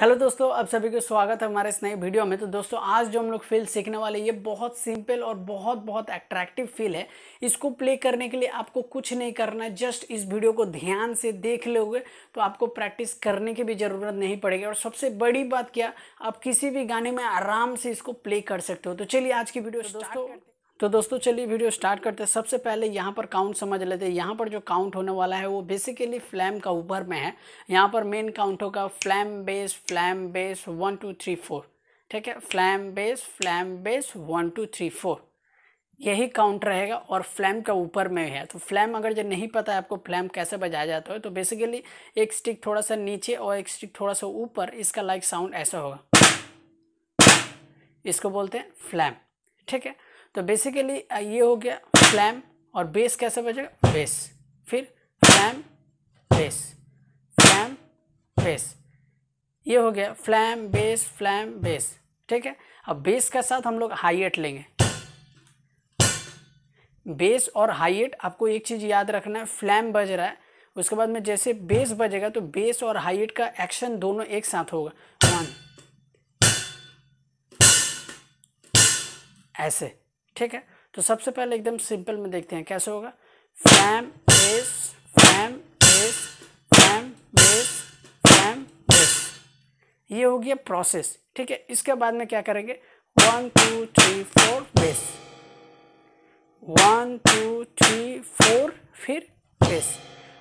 hello दोस्तों आप सभी को स्वागत है हमारे इस नए वीडियो में तो दोस्तों आज जो हम लोग फील सीखने वाले ये बहुत सिंपल और बहुत बहुत अट्रैक्टिव फील है इसको प्ले करने के लिए आपको कुछ नहीं करना है जस्ट इस वीडियो को ध्यान से देख लोगे तो आपको प्रैक्टिस करने की भी ज़रूरत नहीं पड़ेगी और सबसे बड़ी बात क्या आप किसी भी गाने में आराम से इसको प्ले कर सकते हो तो चलिए आज की वीडियो तो दोस्तों तो दोस्तों चलिए वीडियो स्टार्ट करते हैं सबसे पहले यहाँ पर काउंट समझ लेते हैं यहाँ पर जो काउंट होने वाला है वो बेसिकली फ्लैम का ऊपर में है यहाँ पर मेन काउंट होगा flam bass flam bass one two three four ठीक है flam bass flam bass one two three four यही काउंट रहेगा और फ्लैम का ऊपर में है तो फ्लैम अगर जो नहीं पता है आपको फ्लैम कैसे बजाया जाता है तो बेसिकली एक स्टिक थोड़ा सा नीचे और एक स्टिक थोड़ा सा ऊपर इसका लाइक साउंड ऐसा होगा इसको बोलते हैं फ्लैम ठीक है तो बेसिकली ये हो गया फ्लैम और बेस कैसे बजेगा बेस फिर फ्लैम बेस फ्लैम बेस ये हो गया फ्लैम बेस फ्लैम बेस ठीक है अब बेस के साथ हम लोग हाइएट लेंगे बेस और हाइएट आपको एक चीज़ याद रखना है फ्लैम बज रहा है उसके बाद में जैसे बेस बजेगा तो बेस और हाइट का एक्शन दोनों एक साथ होगा वन ऐसे ठीक है तो सबसे पहले एकदम सिंपल में देखते हैं कैसे होगा flam bass flam bass flam bass flam bass ये हो गया प्रोसेस ठीक है इसके बाद में क्या करेंगे one two three four bass one two three four फिर बेस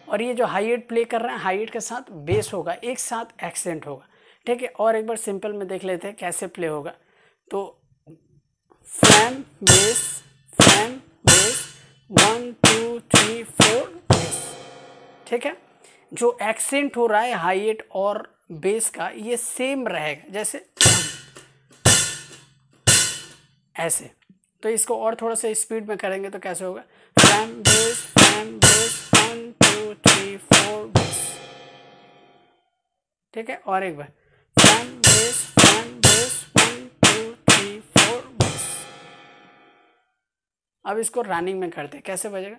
और ये जो हाई एट प्ले कर रहे हैं हाई एट के साथ बेस होगा एक साथ एक्सेंट होगा ठीक है और एक बार सिंपल में देख लेते हैं कैसे प्ले होगा तो fan bass fan bass one two three four bass ठीक है जो एक्सेंट हो रहा है हाइट और बेस का ये सेम रहेगा जैसे ऐसे तो इसको और थोड़ा सा स्पीड में करेंगे तो कैसे होगा frame bass frame bass one two three four bass ठीक है और एक बार फैम अब इसको रनिंग में करते हैं कैसे बजेगा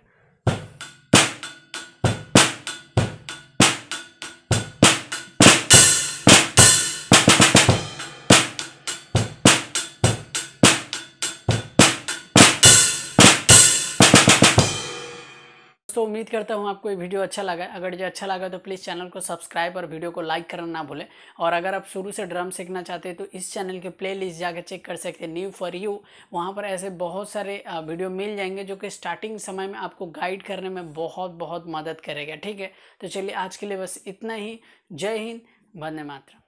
दोस्तों उम्मीद करता हूँ आपको ये वीडियो अच्छा लगा अगर जो अच्छा लगा तो प्लीज़ चैनल को सब्सक्राइब और वीडियो को लाइक करना ना भूलें और अगर आप शुरू से ड्रम सीखना चाहते हैं तो इस चैनल के प्ले लिस्ट जाकर चेक कर सकते हैं न्यू फॉर यू वहाँ पर ऐसे बहुत सारे वीडियो मिल जाएंगे जो कि स्टार्टिंग समय में आपको गाइड करने में बहुत बहुत मदद करेगा ठीक है तो चलिए आज के लिए बस इतना ही जय हिंद वंदे मातरम